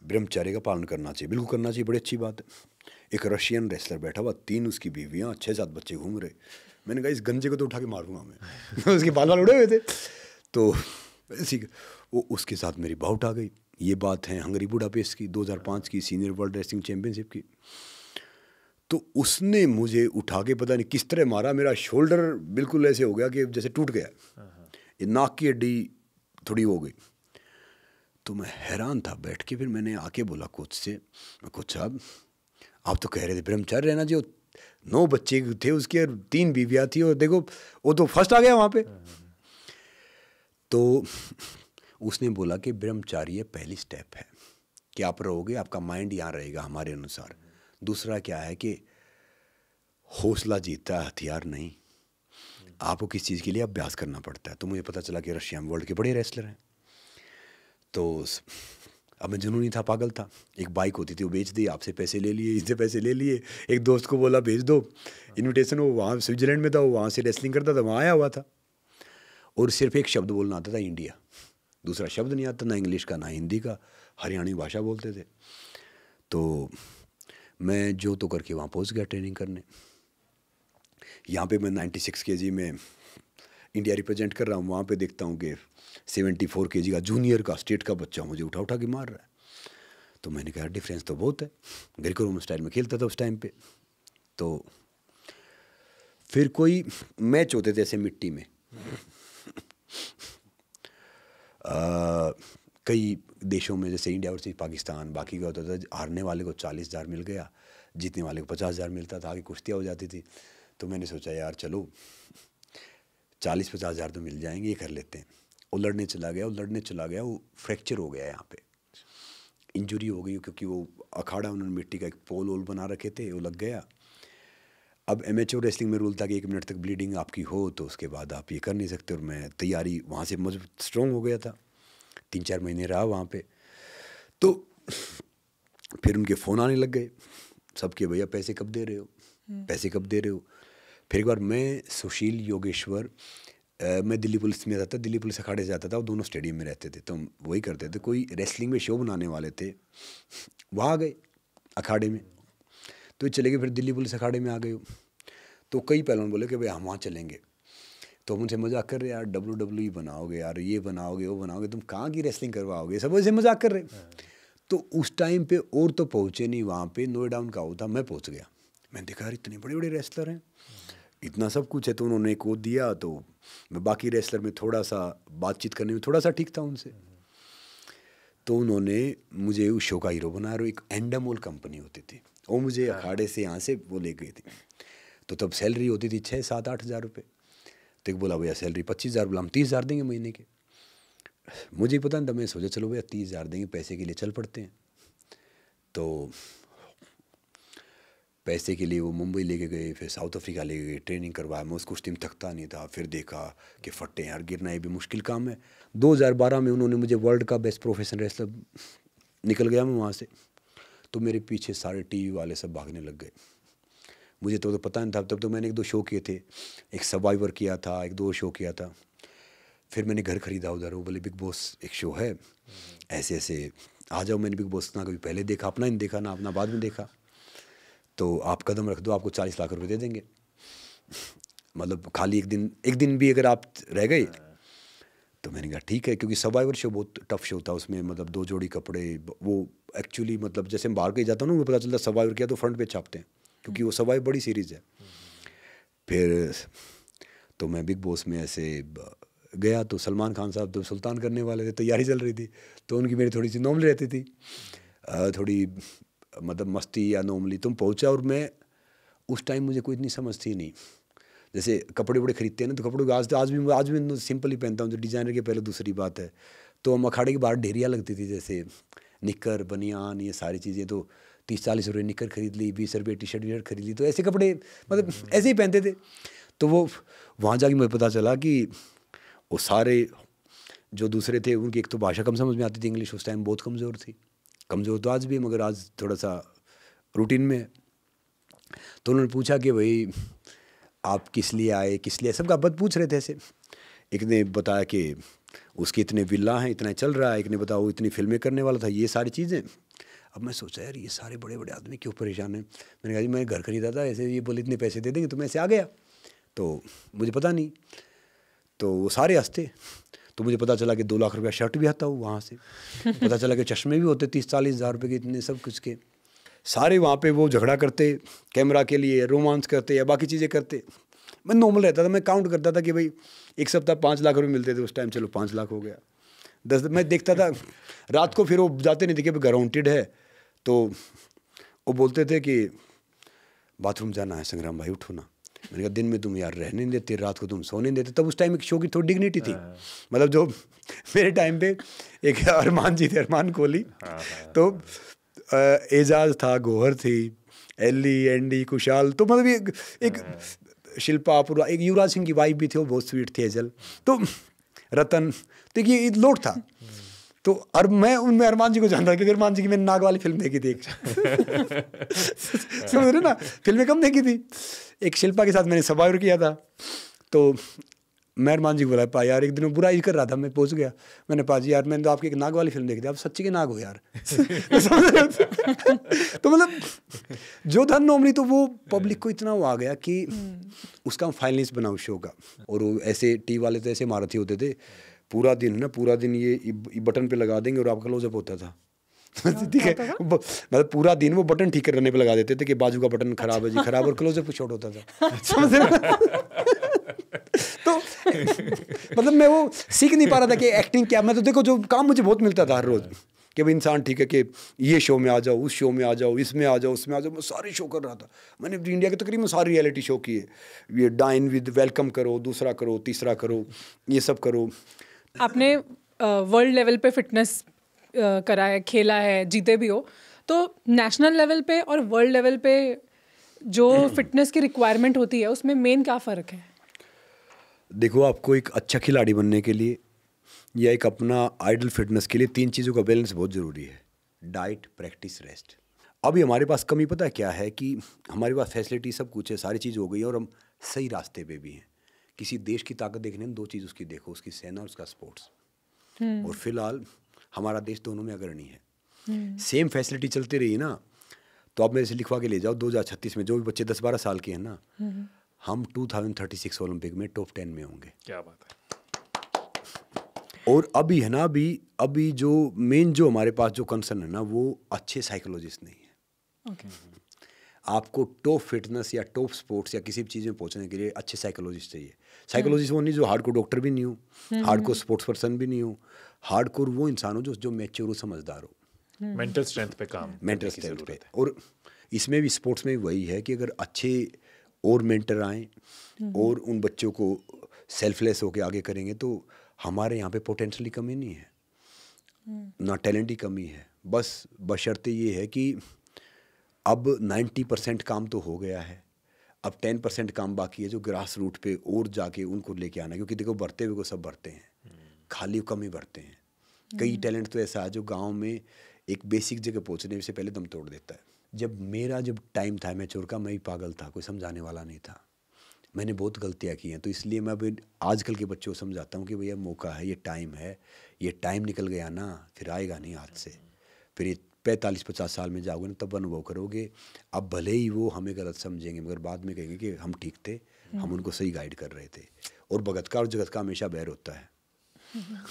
ब्रह्मचर्य का पालन करना चाहिए बिल्कुल करना चाहिए बड़ी अच्छी बात है एक रशियन रेसलर बैठा हुआ तीन उसकी बीवियाँ छः सात बच्चे घूम रहे मैंने कहा इस गंजे को तो उठा के मारूंगा मैं तो उसके बाल बाल उड़े हुए थे तो ठीक वो उसके साथ मेरी बाउट आ गई ये बात है हंगरी पेस की 2005 की सीनियर वर्ल्ड रेसिंग चैंपियनशिप की तो उसने मुझे उठा के पता नहीं किस तरह मारा मेरा शोल्डर बिल्कुल ऐसे हो गया कि जैसे टूट गया ये नाक की हड्डी थोड़ी हो गई तो मैं हैरान था बैठ के फिर मैंने आके बोला कोच से कोच साहब आप तो कह रहे थे ब्रह्मचर्य रहना जो नौ बच्चे थे उसके और तीन बीवियाँ थी और देखो वो तो फर्स्ट आ गया वहाँ पे तो उसने बोला कि ब्रह्मचार्य पहली स्टेप है कि आप रहोगे आपका माइंड यहाँ रहेगा हमारे अनुसार दूसरा क्या है कि हौसला जीतता हथियार नहीं आपको किस चीज़ के लिए अभ्यास करना पड़ता है तो मुझे पता चला कि रशिया में वर्ल्ड के बड़े रेसलर हैं तो अब मैं जुनूनी था पागल था एक बाइक होती थी वो बेच दी आपसे पैसे ले लिए इससे पैसे ले लिए एक दोस्त को बोला भेज दो इन्विटेशन वो वहाँ स्विट्जरलैंड में था वो वहाँ से रेसलिंग करता था वहाँ आया हुआ था और सिर्फ एक शब्द बोलना आता था इंडिया दूसरा शब्द नहीं आता ना इंग्लिश का ना हिंदी का हरियाणवी भाषा बोलते थे तो मैं जो तो करके वहाँ पहुँच गया ट्रेनिंग करने यहाँ पे मैं नाइन्टी सिक्स में इंडिया रिप्रेजेंट कर रहा हूँ वहाँ पे देखता हूँ कि सेवेंटी फोर के जी का जूनियर का स्टेट का बच्चा मुझे उठा उठा के मार रहा है तो मैंने कहा डिफरेंस तो बहुत है ग्रीको रोमन स्टाइल में खेलता था उस टाइम पे तो फिर कोई मैच होते थे ऐसे मिट्टी में आ, कई देशों में जैसे इंडिया वर्सेज पाकिस्तान बाकी का होता था हारने वाले को चालीस हज़ार मिल गया जीतने वाले को पचास हज़ार मिलता था आगे कुश्तियाँ हो जाती थी तो मैंने सोचा यार चलो चालीस पचास हज़ार तो मिल जाएंगे ये कर लेते हैं वो लड़ने चला गया और लड़ने चला गया वो फ्रैक्चर हो गया यहाँ पे इंजरी हो गई क्योंकि वो अखाड़ा उन्होंने मिट्टी का एक पोल ओल बना रखे थे वो लग गया अब एम एच रेसलिंग में रूल था कि एक मिनट तक ब्लीडिंग आपकी हो तो उसके बाद आप ये कर नहीं सकते और मैं तैयारी वहाँ से मजबूत स्ट्रॉन्ग हो गया था तीन चार महीने रहा वहाँ पे तो फिर उनके फ़ोन आने लग गए सबके भैया पैसे कब दे रहे हो हम्म। पैसे कब दे रहे हो फिर एक बार मैं सुशील योगेश्वर मैं दिल्ली पुलिस में रहता दिल्ली पुलिस अखाड़े से जाता था वो दोनों स्टेडियम में रहते थे तो हम वही करते थे कोई रेसलिंग में शो बनाने वाले थे वहाँ गए अखाड़े में तो चले गए फिर दिल्ली पुलिस अखाड़े में आ गए तो कई पहलवान बोले कि भाई हम वहाँ चलेंगे तो हम उनसे मजाक कर रहे यार डब्ल्यू डब्लू e बनाओगे यार ये बनाओगे वो बनाओगे तुम कहाँ की रेसलिंग करवाओगे सब उनसे मजाक कर रहे तो उस टाइम पे और तो पहुँचे नहीं वहाँ पे नोएडा उनका होता मैं पहुँच गया मैंने देखा यार इतने बड़े बड़े रेस्लर हैं इतना सब कुछ है तो उन्होंने कोच दिया तो मैं बाकी रेसलर में थोड़ा सा बातचीत करने में थोड़ा सा ठीक था उनसे तो उन्होंने मुझे उस शो का हीरो बनाया और एक एंडामोल कंपनी होती थी वो मुझे हाँ। अखाड़े से यहाँ से वो ले गए थे तो तब सैलरी होती थी छः सात आठ हज़ार रुपये तो एक बोला भैया सैलरी पच्चीस हज़ार बोला हम तीस हज़ार देंगे महीने के मुझे पता नहीं था मैं सोचा चलो भैया तीस हज़ार देंगे पैसे के लिए चल पड़ते हैं तो पैसे के लिए वो मुंबई लेके गए फिर साउथ अफ्रीका लेके गए ट्रेनिंग करवाया मैं उसको उस टीम थकता नहीं था फिर देखा कि फटे यार गिरना ये भी मुश्किल काम है 2012 में उन्होंने मुझे वर्ल्ड का बेस्ट प्रोफेशनल रेसलर निकल गया मैं वहाँ से तो मेरे पीछे सारे टी वाले सब भागने लग गए मुझे तो, तो पता नहीं था तब तो मैंने एक दो शो किए थे एक सर्वाइवर किया था एक दो शो किया था फिर मैंने घर खरीदा उधर वो बोले बिग बॉस एक शो है ऐसे ऐसे आ जाओ मैंने बिग बॉस ना कभी पहले देखा अपना नहीं देखा ना अपना बाद में देखा तो आप कदम रख दो आपको चालीस लाख रुपए दे देंगे मतलब खाली एक दिन एक दिन भी अगर आप रह गए हाँ। तो मैंने कहा ठीक है क्योंकि सर्वाइवर शो बहुत टफ शो था उसमें मतलब दो जोड़ी कपड़े वो एक्चुअली मतलब जैसे मैं बाहर कहीं जाता हूँ ना मुझे पता चलता सर्वाइवर किया तो फ्रंट पे छापते हैं क्योंकि वो सर्वाइवर बड़ी सीरीज़ है फिर तो मैं बिग बॉस में ऐसे गया तो सलमान खान साहब तो सुल्तान करने वाले थे तैयारी तो चल रही थी तो उनकी मेरी थोड़ी सी नॉर्मल रहती थी थोड़ी मतलब मस्ती या नॉर्मली तुम पहुँचे और मैं उस टाइम मुझे कोई इतनी समझ थी नहीं जैसे कपड़े वपड़े खरीदते हैं ना तो कपड़े आज तो, आज भी आज भी सिंपल ही पहनता हूँ जो डिजाइनर के पहले दूसरी बात है तो हम अखाड़े के बाहर ढेरियाँ लगती थी जैसे निक्कर बनियान ये सारी चीज़ें तो तीस चालीस रुपये निक्कर खरीद ली बीस रुपये टी शर्ट वी शर्ट खरीद ली तो ऐसे कपड़े मतलब ऐसे ही पहनते थे तो वो वहाँ जाके मुझे पता चला कि वो सारे जो दूसरे थे उनकी एक तो भाषा कम समझ में आती थी इंग्लिश उस टाइम बहुत कमज़ोर थी कमज़ोर तो आज भी मगर आज थोड़ा सा रूटीन में तो उन्होंने पूछा कि भाई आप किस लिए आए किस लिए सब का बद पूछ रहे थे ऐसे एक ने बताया कि उसके इतने विल्ला हैं इतना चल रहा है एक ने बताया वो इतनी फिल्में करने वाला था ये सारी चीज़ें अब मैं सोचा यार ये सारे बड़े बड़े आदमी क्यों परेशान हैं मैंने कहा जी मैंने घर खरीदा था ऐसे ये बोले इतने पैसे दे देंगे तो मैं ऐसे आ गया तो मुझे पता नहीं तो वो सारे हंसते तो मुझे पता चला कि दो लाख रुपया शर्ट भी आता हूँ वहाँ से पता चला कि चश्मे भी होते तीस चालीस हज़ार रुपये के इतने सब कुछ के सारे वहाँ पे वो झगड़ा करते कैमरा के लिए रोमांस करते या बाकी चीज़ें करते मैं नॉर्मल रहता था मैं काउंट करता था कि भाई एक सप्ताह पाँच लाख रुपये मिलते थे उस टाइम चलो पाँच लाख हो गया दस मैं देखता था रात को फिर वो जाते नहीं थे कि गारंटेड है तो वो बोलते थे कि बाथरूम जाना है संग्राम भाई उठो ना मैंने कहा दिन में तुम यार रहने नहीं देते रात को तुम सोने देते तब उस टाइम एक शो की थोड़ी डिग्निटी थी हाँ। मतलब जो मेरे टाइम पे एक अरमान जी थे अरमान कोहली हाँ, हाँ, तो एजाज था गोहर थी एली एंडी कुशाल तो मतलब एक, एक शिल्पा अपूर्वा एक युवराज सिंह की वाइफ भी थी वो बहुत स्वीट थी एजल तो रतन तो ये लोट था तो और मैं उनमें अरमान जी को जानता क्योंकि अरमान जी की मैंने नाग वाली फिल्म देखी थी एक समझ रहे ना फिल्में कम देखी थी एक शिल्पा के साथ मैंने सबायर किया था तो मैं अरमान जी को बोला पा यार एक दिन बुरा ही कर रहा था मैं पहुंच गया मैंने पा जी यार मैंने तो आपकी एक नाग वाली फिल्म देखी थी आप सच्ची के नाग हो यार तो, तो मतलब जो था नॉमली तो वो पब्लिक को इतना वो आ गया कि हम्म। उसका हम फाइनलिस्ट बनाओ शो का और वो ऐसे टी वाले तो ऐसे मारथी होते थे पूरा दिन ना पूरा दिन ये बटन पे लगा देंगे और आपका क्लोजअप होता था हाँ, ठीक है मतलब पूरा दिन वो बटन ठीक करने पे लगा देते थे कि बाजू का बटन खराब है जी अच्छा। खराब और क्लोजअप शॉर्ट होता था समझ रहे तो मतलब मैं वो सीख नहीं पा रहा था कि एक्टिंग क्या मैं तो देखो जो काम मुझे बहुत मिलता था हर रोज़ कि भाई इंसान ठीक है कि ये शो में आ जाओ उस शो में आ जाओ इसमें आ जाओ उसमें आ जाओ मैं सारे शो कर रहा था मैंने इंडिया के तकरीबन तो सारे रियलिटी शो किए ये डाइन विद वेलकम करो दूसरा करो तीसरा करो ये सब करो आपने वर्ल्ड लेवल पे फिटनेस करा है खेला है जीते भी हो तो नेशनल लेवल पे और वर्ल्ड लेवल पे जो फिटनेस की रिक्वायरमेंट होती है उसमें मेन क्या फ़र्क है देखो आपको एक अच्छा खिलाड़ी बनने के लिए या एक अपना आइडल फिटनेस के लिए तीन चीज़ों का बैलेंस बहुत ज़रूरी है डाइट प्रैक्टिस रेस्ट अभी हमारे पास कमी पता क्या है कि हमारे पास फैसिलिटी सब कुछ है सारी चीज़ हो गई है और हम सही रास्ते पे भी हैं किसी देश की ताकत देखने में दो चीज़ उसकी देखो उसकी सेना और उसका स्पोर्ट्स हम्म। और फिलहाल हमारा देश दोनों में अग्रणी है सेम हम्म। फैसिलिटी चलती रही ना तो आप मेरे से लिखवा के ले जाओ दो में जो भी बच्चे दस बारह साल के हैं ना हम्म। हम टू ओलंपिक में टॉप टेन में होंगे क्या बात है और अभी है ना अभी अभी जो मेन जो हमारे पास जो कंसर्न है ना वो अच्छे साइकोलॉजिस्ट नहीं है okay. आपको टॉप फिटनेस या टॉप स्पोर्ट्स या किसी भी चीज़ में पहुंचने के लिए अच्छे साइकोलॉजिस्ट चाहिए साइकोलॉजिस्ट वो नहीं जो हार्ड को डॉक्टर भी नहीं हूँ हार्ड को स्पोर्ट्स पर्सन भी नहीं हूँ हार्ड कोर वो इंसान हो जो जो मेच्योर हो समझदार हो मेंटल हम्म। स्ट्रेंथ पे काम मेंटल स्ट्रेंथ पे और इसमें भी स्पोर्ट्स में भी वही है कि अगर अच्छे और मेंटर आएँ हम्म। और उन बच्चों को सेल्फलेस होकर आगे करेंगे तो हमारे यहाँ पे पोटेंशली कमी नहीं है हम्म। ना टैलेंट की कमी है बस बशर्ते ये है कि अब नाइन्टी परसेंट काम तो हो गया है अब टेन परसेंट काम बाकी है जो ग्रास रूट पे और जाके उनको लेके आना क्योंकि देखो बढ़ते हुए को सब बढ़ते हैं हम्म। खाली कम ही बढ़ते हैं हम्म। कई टैलेंट तो ऐसा है जो गाँव में एक बेसिक जगह पहुँचने से पहले दम तोड़ देता है जब मेरा जब टाइम था मैं चोर का मैं ही पागल था कोई समझाने वाला नहीं था मैंने बहुत गलतियाँ की हैं तो इसलिए मैं अभी आजकल के बच्चों को समझाता हूँ कि भैया मौका है ये टाइम है ये टाइम निकल गया ना फिर आएगा नहीं हाथ से हम्म। फिर ये पैंतालीस पचास साल में जाओगे ना तब अनुभव करोगे अब भले ही वो हमें गलत समझेंगे मगर बाद में कहेंगे कि हम ठीक थे हम हम्म। उनको सही गाइड कर रहे थे और भगत का और जगत का हमेशा बैर होता है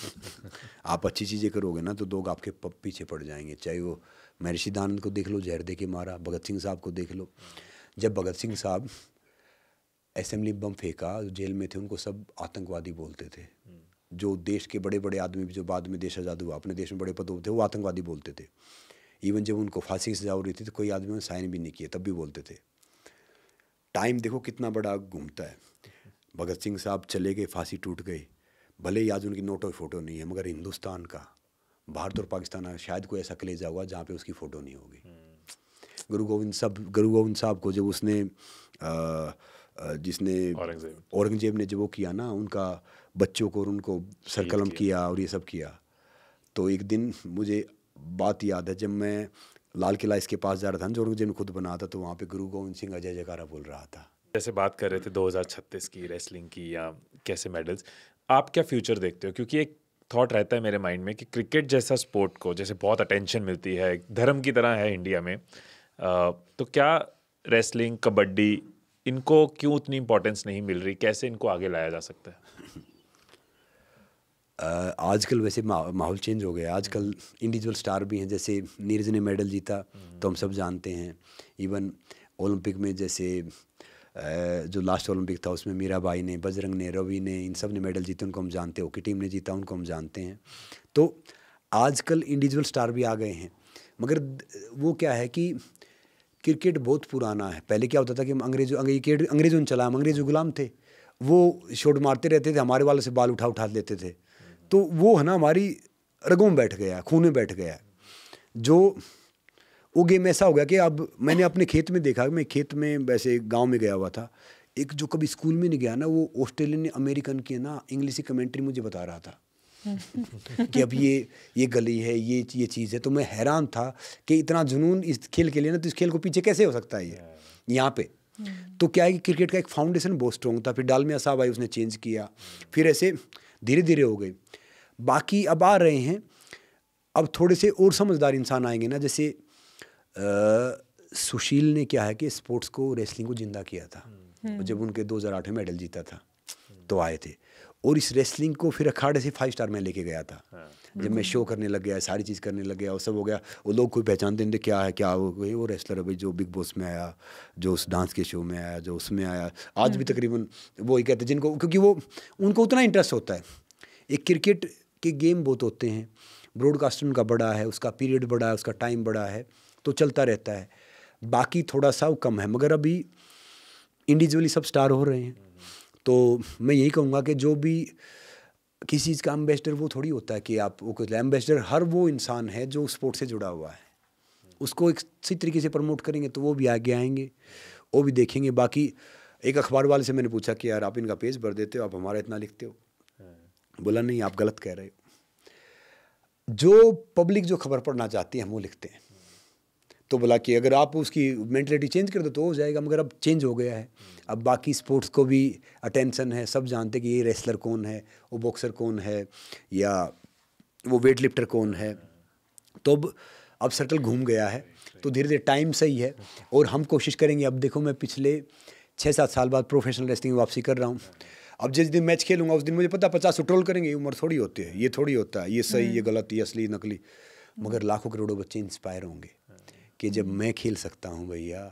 आप अच्छी चीज़ें करोगे ना तो लोग आपके पीछे पड़ जाएंगे चाहे वो महर्षि दानंद को देख लो जहर दे के मारा भगत सिंह साहब को देख लो जब भगत सिंह साहब असेंबली बम फेंका जेल में थे उनको सब आतंकवादी बोलते थे हम्म। जो देश के बड़े बड़े आदमी जो बाद में देश आज़ाद हुआ अपने देश में बड़े पदों थे वो आतंकवादी बोलते थे इवन जब उनको फांसी की सजा हो रही थी तो कोई आदमी उन्होंने साइन भी नहीं किया तब भी बोलते थे टाइम देखो कितना बड़ा घूमता है भगत सिंह साहब चले गए फांसी टूट गई भले ही आज उनकी और फोटो नहीं है मगर हिंदुस्तान का भारत और पाकिस्तान का शायद कोई ऐसा कलेजा हुआ जहाँ पे उसकी फ़ोटो नहीं होगी हम्म। गुरु गोविंद साहब गुरु गोविंद साहब को जब उसने आ, जिसने औरंगजेब ने जब वो किया ना उनका बच्चों को और उनको सरकलम किया और ये सब किया तो एक दिन मुझे बात याद है जब मैं लाल किला इसके पास जा रहा था जो जिन खुद बना था तो वहाँ पे गुरु गोविंद सिंह अजय जयकारा बोल रहा था जैसे बात कर रहे थे 2036 की रेसलिंग की या कैसे मेडल्स आप क्या फ्यूचर देखते हो क्योंकि एक थॉट रहता है मेरे माइंड में कि क्रिकेट जैसा स्पोर्ट को जैसे बहुत अटेंशन मिलती है धर्म की तरह है इंडिया में तो क्या रेसलिंग कबड्डी इनको क्यों उतनी इंपॉर्टेंस नहीं मिल रही कैसे इनको आगे लाया जा सकता है आजकल वैसे माहौल चेंज हो गया आजकल इंडिविजुअल स्टार भी हैं जैसे नीरज ने मेडल जीता तो हम सब जानते हैं इवन ओलंपिक में जैसे जो लास्ट ओलंपिक था उसमें मीरा भाई ने बजरंग ने रवि ने इन सब ने मेडल जीते उनको हम जानते हैं ओकी टीम ने जीता उनको हम जानते हैं तो आजकल इंडिविजुअल स्टार भी आ गए हैं मगर वो क्या है कि क्रिकेट बहुत पुराना है पहले क्या होता था कि हम अंग्रेज अंग्रेजों ने चला हम अंग्रेज गुलाम थे वो शोट मारते रहते थे हमारे वालों से बाल उठा उठा लेते थे तो वो है ना हमारी रगों में बैठ गया खून में बैठ गया जो वो गेम ऐसा हो गया कि अब मैंने अपने खेत में देखा मैं खेत में वैसे गांव में गया हुआ था एक जो कभी स्कूल में नहीं गया ना वो ऑस्ट्रेलियन अमेरिकन की ना इंग्लिश कमेंट्री मुझे बता रहा था कि अब ये ये गली है ये ये चीज़ है तो मैं हैरान था कि इतना जुनून इस खेल के लिए ना तो इस खेल को पीछे कैसे हो सकता है ये यहाँ पे तो क्या है कि क्रिकेट का एक फाउंडेशन बहुत स्ट्रॉन्ग था फिर डालमिया साहब आई उसने चेंज किया फिर ऐसे धीरे धीरे हो गई बाकी अब आ रहे हैं अब थोड़े से और समझदार इंसान आएंगे ना जैसे आ, सुशील ने क्या है कि स्पोर्ट्स को रेसलिंग को ज़िंदा किया था और हम्म। जब उनके 2008 में मेडल जीता था तो आए थे और इस रेसलिंग को फिर अखाड़े से फाइव स्टार में लेके गया था हाँ। जब मैं शो करने लग गया सारी चीज़ करने लग गया वो सब हो गया वो लोग कोई पहचानते नहीं क्या है क्या हो गई वो रेसलर अभी जो बिग बॉस में आया जो उस डांस के शो में आया जो उसमें आया आज भी हम्म। तकरीबन वो ही कहते जिनको क्योंकि वो उनको उतना इंटरेस्ट होता है एक क्रिकेट कि गेम बहुत होते हैं ब्रॉडकास्टर उनका बड़ा है उसका पीरियड बड़ा है उसका टाइम बड़ा है तो चलता रहता है बाकी थोड़ा सा कम है मगर अभी इंडिविजुअली सब स्टार हो रहे हैं तो मैं यही कहूँगा कि जो भी किसी चीज़ का एम्बेसडर वो थोड़ी होता है कि आप वो कुछ एम्बेसडर हर वो इंसान है जो स्पोर्ट से जुड़ा हुआ है उसको एक सही तरीके से प्रमोट करेंगे तो वो भी आगे आएंगे वो भी देखेंगे बाकी एक अखबार वाले से मैंने पूछा कि यार आप इनका पेज भर देते हो आप हमारा इतना लिखते हो बोला नहीं आप गलत कह रहे हो जो पब्लिक जो खबर पढ़ना चाहती है हम वो लिखते हैं तो बोला कि अगर आप उसकी मैंटलिटी चेंज कर दो तो हो जाएगा मगर अब चेंज हो गया है अब बाकी स्पोर्ट्स को भी अटेंशन है सब जानते कि ये रेसलर कौन है वो बॉक्सर कौन है या वो वेट लिफ्टर कौन है तो अब अब सर्कल घूम गया है तो धीरे धीरे टाइम सही है और हम कोशिश करेंगे अब देखो मैं पिछले छः सात साल बाद प्रोफेशनल रेस्लिंग वापसी कर रहा हूँ अब जिस दिन मैच खेलूंगा उस दिन मुझे पता पचास ट्रोल करेंगे उम्र थोड़ी होती है ये थोड़ी होता है ये सही ये हम्म। गलत ये असली नकली मगर लाखों करोड़ों बच्चे इंस्पायर होंगे कि जब हम्म। मैं खेल सकता हूँ भैया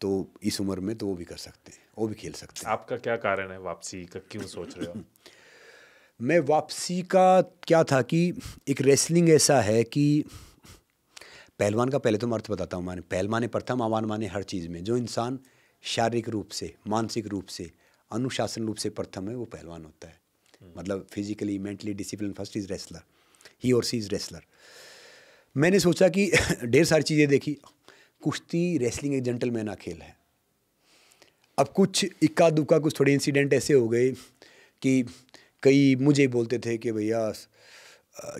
तो इस उम्र में तो वो भी कर सकते हैं वो भी खेल सकते हैं आपका क्या कारण है वापसी का क्यों सोच रहे हो मैं वापसी का क्या था कि एक रेसलिंग ऐसा है कि पहलवान का पहले तो मैं अर्थ बताता हूँ माने पहलवान प्रथम आवान माने हर चीज़ में जो इंसान शारीरिक रूप से मानसिक रूप से अनुशासन रूप से प्रथम है वो पहलवान होता है हम्म। मतलब physically mentally discipline first is wrestler ही और सी इज़ रेसलर मैंने सोचा कि ढेर सारी चीज़ें देखी कुश्ती रेसलिंग एक जेंटलमैन का खेल है अब कुछ इक्का दुक्का कुछ थोड़े इंसिडेंट ऐसे हो गए कि कई मुझे बोलते थे कि भैया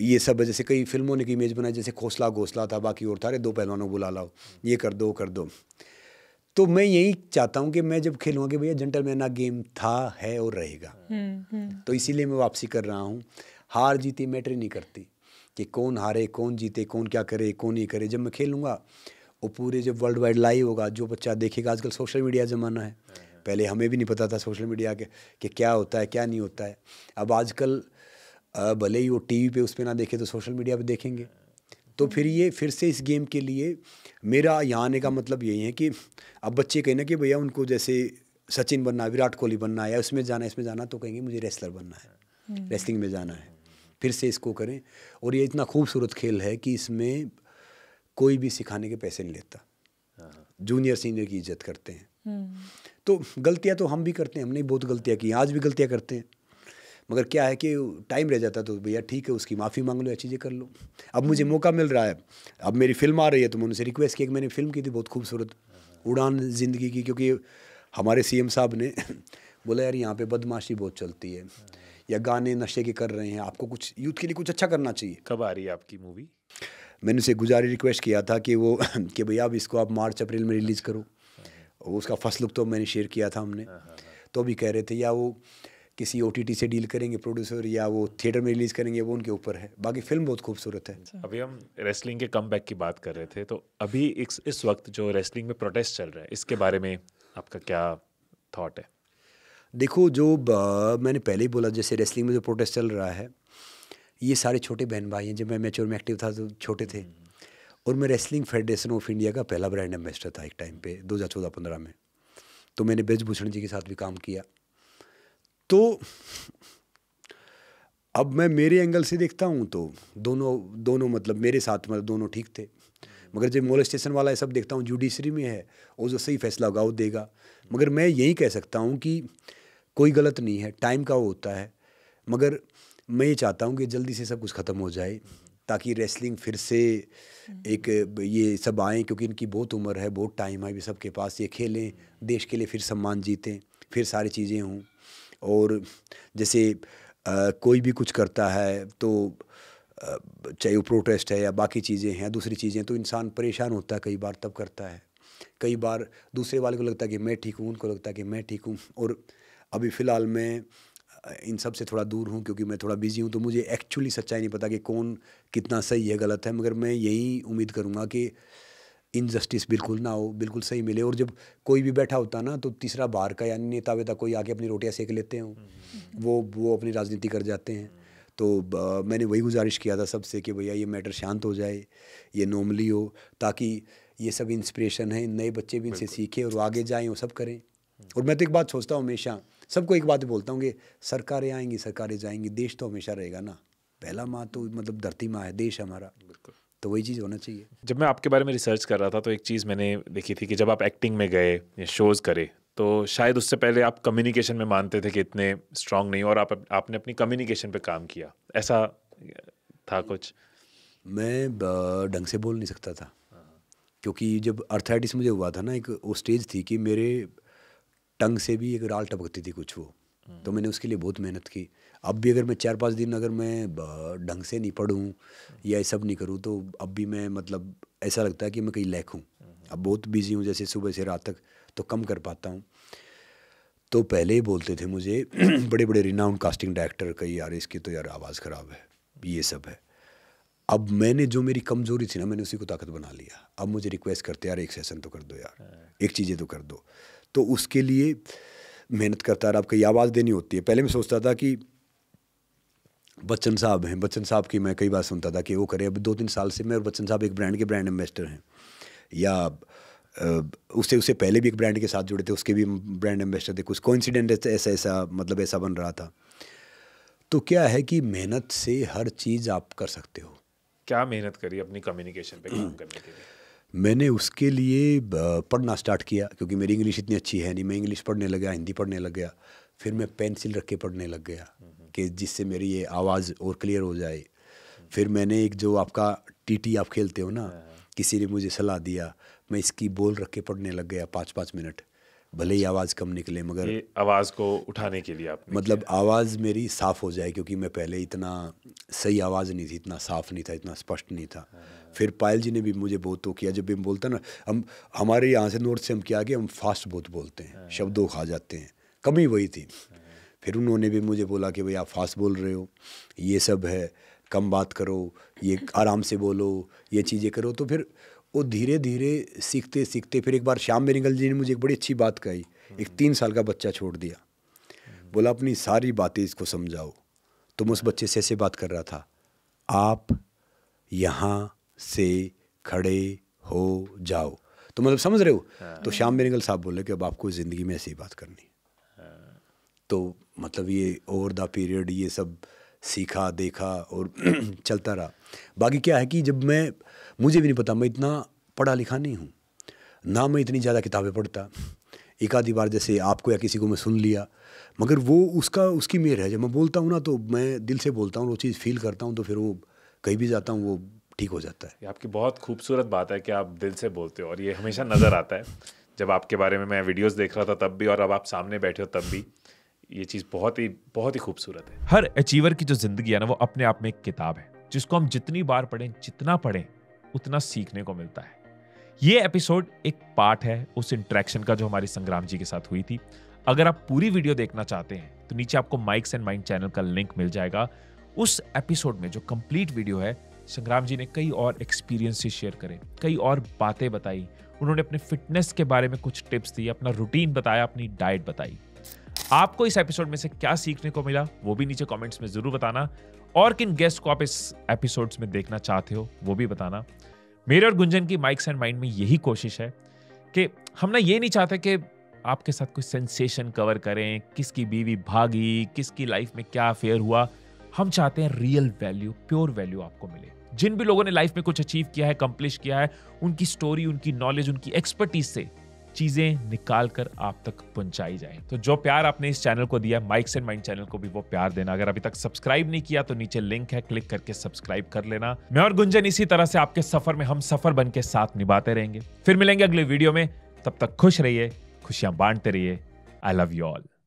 ये सब जैसे कई फिल्मों ने की इमेज बनाई जैसे खोसला घोसला था बाकी और था अरे दो पहलवानों बुला लाओ ये कर दो कर दो तो मैं यही चाहता हूँ कि मैं जब खेलूँगा कि भैया जेंटलमैन गेम था है और रहेगा हम्म, हम्म। तो इसीलिए मैं वापसी कर रहा हूँ हार जीती मैटर नहीं करती कि कौन हारे कौन जीते कौन क्या करे कौन ये करे जब मैं खेलूँगा वो पूरे जब वर्ल्ड वाइड लाइव होगा जो बच्चा देखेगा आजकल सोशल मीडिया ज़माना है पहले हमें भी नहीं पता था सोशल मीडिया के कि क्या होता है क्या नहीं होता है अब आजकल भले ही वो टीवी पे उस पर ना देखे तो सोशल मीडिया पे देखेंगे तो फिर ये फिर से इस गेम के लिए मेरा यहाँ आने का मतलब यही है कि अब बच्चे कहें ना कि भैया उनको जैसे सचिन बनना है विराट कोहली बनना है उसमें जाना है इसमें जाना तो कहेंगे मुझे रेसलर बनना है रेसलिंग हम्म। में जाना है फिर से इसको करें और ये इतना खूबसूरत खेल है कि इसमें कोई भी सिखाने के पैसे नहीं लेता जूनियर हाँ। सीनियर की इज्जत करते हैं हम्म। तो गलतियाँ तो हम भी करते हैं हमने बहुत गलतियाँ की आज भी गलतियाँ करते हैं मगर क्या है कि टाइम रह जाता तो भैया ठीक है उसकी माफ़ी मांग लो या चीज़ें कर लो अब मुझे मौका मिल रहा है अब मेरी फिल्म आ रही है तो मैंने उनसे रिक्वेस्ट किया कि मैंने फिल्म की थी बहुत खूबसूरत उड़ान ज़िंदगी की क्योंकि हमारे सी साहब ने बोला यार यहाँ पर बदमाशी बहुत चलती है या गाने नशे के कर रहे हैं आपको कुछ यूथ के लिए कुछ अच्छा करना चाहिए कब आ रही है आपकी मूवी मैंने उसे गुजारी रिक्वेस्ट किया था कि वो कि भैया अब इसको आप मार्च अप्रैल में रिलीज़ करो हाँ, हाँ। उसका फर्स्ट लुक तो मैंने शेयर किया था हमने हाँ, तो भी कह रहे थे या वो किसी ओ से डील करेंगे प्रोड्यूसर या वो थिएटर में रिलीज़ करेंगे वो उनके ऊपर है बाकी फिल्म बहुत खूबसूरत है अच्छा। अभी हम रेसलिंग के कम की बात कर रहे थे तो अभी इस, इस वक्त जो रेसलिंग में प्रोटेस्ट चल रहा है इसके बारे में आपका क्या थाट है देखो जो मैंने पहले ही बोला जैसे रेसलिंग में जो प्रोटेस्ट चल रहा है ये सारे छोटे बहन भाई हैं जब मैं मेच्योर में एक्टिव था तो छोटे थे हम्म। और मैं रेसलिंग फेडरेशन ऑफ इंडिया का पहला ब्रांड एम्बेसडर था एक टाइम पे 2014-15 में तो मैंने ब्रजभूषण जी के साथ भी काम किया तो अब मैं मेरे एंगल से देखता हूँ तो दोनों दोनों मतलब मेरे साथ मतलब दोनों ठीक थे मगर जब मोल स्टेशन वाला ये सब देखता हूँ जुडिशरी में है वो जो सही फैसला होगा वो देगा मगर मैं यही कह सकता हूँ कि कोई गलत नहीं है टाइम का वो होता है मगर मैं ये चाहता हूँ कि जल्दी से सब कुछ ख़त्म हो जाए ताकि रेसलिंग फिर से एक ये सब आएँ क्योंकि इनकी बहुत उम्र है बहुत टाइम है अभी सबके पास ये खेलें देश के लिए फिर सम्मान जीतें फिर सारी चीज़ें हों और जैसे आ, कोई भी कुछ करता है तो चाहे वो प्रोटेस्ट है या बाकी चीज़ें हैं दूसरी चीज़ें तो इंसान परेशान होता है कई बार तब करता है कई बार दूसरे वाले को लगता है कि मैं ठीक हूँ उनको लगता है कि मैं ठीक हूँ और अभी फ़िलहाल मैं इन सब से थोड़ा दूर हूँ क्योंकि मैं थोड़ा बिजी हूँ तो मुझे एक्चुअली सच्चाई नहीं पता कि कौन कितना सही है गलत है मगर मैं यही उम्मीद करूँगा कि इनजस्टिस बिल्कुल ना हो बिल्कुल सही मिले और जब कोई भी बैठा होता ना तो तीसरा बाहर का यानी नेता वेता कोई आके अपनी रोटियां सेक लेते हों हम्म। वो वो अपनी राजनीति कर जाते हैं तो आ, मैंने वही गुजारिश किया था सबसे कि भैया ये मैटर शांत हो जाए ये नॉर्मली हो ताकि ये सब इंस्पिरेशन है नए बच्चे भी इनसे सीखें और आगे जाएँ वो सब करें और मैं तो एक बात सोचता हूँ हमेशा सबको एक बात बोलता हूँ कि सरकारें आएंगी सरकारें जाएंगी देश तो हमेशा रहेगा ना पहला माँ तो मतलब धरती माँ है देश हमारा बिल्कुल तो वही चीज़ होना चाहिए जब मैं आपके बारे में रिसर्च कर रहा था तो एक चीज़ मैंने देखी थी कि जब आप एक्टिंग में गए या शोज़ करे तो शायद उससे पहले आप कम्युनिकेशन में मानते थे कि इतने स्ट्रांग नहीं और आप आपने अपनी कम्युनिकेशन पे काम किया ऐसा था कुछ मैं ढंग से बोल नहीं सकता था क्योंकि जब अर्थाइटिस मुझे हुआ था ना एक वो स्टेज थी कि मेरे टंग से भी एक राल टपकती थी कुछ वो तो मैंने उसके लिए बहुत मेहनत की अब भी अगर मैं चार पाँच दिन अगर मैं ढंग से नहीं पढ़ूँ या ये सब नहीं करूँ तो अब भी मैं मतलब ऐसा लगता है कि मैं कहीं लैक हूँ हम्म। अब बहुत बिजी हूँ जैसे सुबह से रात तक तो कम कर पाता हूँ तो पहले ही बोलते थे मुझे बड़े बड़े रिनाउंड कास्टिंग डायरेक्टर कई यार इसकी तो यार आवाज़ ख़राब है ये सब है अब मैंने जो मेरी कमज़ोरी थी ना मैंने उसी को ताकत बना लिया अब मुझे रिक्वेस्ट करते यार एक सेशन तो कर दो यार हाँ। एक चीज़ें तो कर दो तो उसके लिए मेहनत करता रहा अब कई आवाज़ देनी होती है पहले मैं सोचता था कि बच्चन साहब हैं बच्चन साहब की मैं कई बार सुनता था कि वो करे अब दो तीन साल से मैं और बच्चन साहब एक ब्रांड के ब्रांड एम्बेसडर हैं या उससे उससे पहले भी एक ब्रांड के साथ जुड़े थे उसके भी ब्रांड एम्बेसडर थे कुछ कोइंसिडेंट ऐसा ऐसा मतलब ऐसा बन रहा था तो क्या है कि मेहनत से हर चीज़ आप कर सकते हो क्या मेहनत करी अपनी कम्युनिकेशन पे काम करने के लिए मैंने उसके लिए पढ़ना स्टार्ट किया क्योंकि मेरी इंग्लिश इतनी अच्छी है नहीं मैं इंग्लिश पढ़ने लगा हिंदी पढ़ने लग गया फिर मैं पेंसिल रख के पढ़ने लग गया हम्म। कि जिससे मेरी ये आवाज़ और क्लियर हो जाए फिर मैंने एक जो आपका टीटी आप खेलते हो ना हाँ, हाँ। किसी ने मुझे सलाह दिया मैं इसकी बोल रख के पढ़ने लग गया पाँच पाँच मिनट भले ही आवाज़ कम निकले मगर आवाज़ को उठाने के लिए आप मतलब आवाज़ मेरी साफ़ हो जाए क्योंकि मैं पहले इतना सही आवाज़ नहीं थी इतना साफ़ नहीं था इतना स्पष्ट नहीं था हाँ, फिर पायल जी ने भी मुझे बहुत तो किया जब भी हम बोलते ना हम हमारे यहाँ से नॉर्थ से हम क्या कि हम फास्ट बहुत बोलते हैं शब्दों खा जाते हैं कमी वही थी फिर उन्होंने भी मुझे बोला कि भाई आप फास्ट बोल रहे हो ये सब है कम बात करो ये आराम से बोलो ये चीज़ें करो तो फिर वो धीरे धीरे सीखते सीखते फिर एक बार श्याम बेरिंगल जी ने मुझे एक बड़ी अच्छी बात कही एक तीन साल का बच्चा छोड़ दिया बोला अपनी सारी बातें इसको समझाओ तुम तो उस बच्चे से ऐसे बात कर रहा था आप यहाँ से खड़े हो जाओ तो मतलब समझ रहे हो हाँ। तो श्याम बेरिंगल साहब बोले कि अब आपको ज़िंदगी में ऐसी बात करनी हाँ। तो मतलब ये ओवर द पीरियड ये सब सीखा देखा और चलता रहा बाकी क्या है कि जब मैं मुझे भी नहीं पता मैं इतना पढ़ा लिखा नहीं हूँ ना मैं इतनी ज़्यादा किताबें पढ़ता एक आधी बार जैसे आपको या किसी को मैं सुन लिया मगर वो उसका उसकी मेर है जब मैं बोलता हूँ ना तो मैं दिल से बोलता हूँ वो चीज़ फील करता हूँ तो फिर वो कहीं भी जाता हूँ वो ठीक हो जाता है आपकी बहुत खूबसूरत बात है कि आप दिल से बोलते हो और ये हमेशा नज़र आता है जब आपके बारे में मैं वीडियोस देख रहा था तब भी और अब आप सामने बैठे हो तब भी ये चीज़ बहुत ही बहुत ही खूबसूरत है हर अचीवर की जो जिंदगी है ना वो अपने आप में एक किताब है जिसको हम जितनी बार पढ़ें जितना पढ़ें उतना सीखने को मिलता है ये एपिसोड एक पार्ट है उस इंट्रैक्शन का जो हमारी संग्राम जी के साथ हुई थी अगर आप पूरी वीडियो देखना चाहते हैं तो नीचे आपको माइक्स एंड माइंड चैनल का लिंक मिल जाएगा उस एपिसोड में जो कंप्लीट वीडियो है संग्राम जी ने कई और एक्सपीरियंसेस शेयर करे कई और बातें बताई उन्होंने अपने फिटनेस के बारे में कुछ टिप्स दी अपना रूटीन बताया अपनी डाइट बताई आपको इस एपिसोड में से क्या सीखने को मिला वो भी नीचे कमेंट्स में ज़रूर बताना और किन गेस्ट को आप इस एपिसोड्स में देखना चाहते हो वो भी बताना मेरे और गुंजन की माइक्स एंड माइंड में यही कोशिश है कि हम ना ये नहीं चाहते कि आपके साथ कोई सेंसेशन कवर करें किसकी बीवी भागी किसकी लाइफ में क्या अफेयर हुआ हम चाहते हैं रियल वैल्यू प्योर वैल्यू आपको मिले जिन भी लोगों ने लाइफ में कुछ अचीव किया है कम्प्लिश किया है उनकी स्टोरी उनकी नॉलेज उनकी एक्सपर्टीज से चीजें निकाल कर आप तक पहुंचाई जाए तो जो प्यार आपने इस चैनल को दिया माइक्स एंड माइंड चैनल को भी वो प्यार देना अगर अभी तक सब्सक्राइब नहीं किया तो नीचे लिंक है क्लिक करके सब्सक्राइब कर लेना मैं और गुंजन इसी तरह से आपके सफर में हम सफर बन के साथ निभाते रहेंगे फिर मिलेंगे अगले वीडियो में तब तक खुश रहिए खुशियां बांटते रहिए आई लव यू ऑल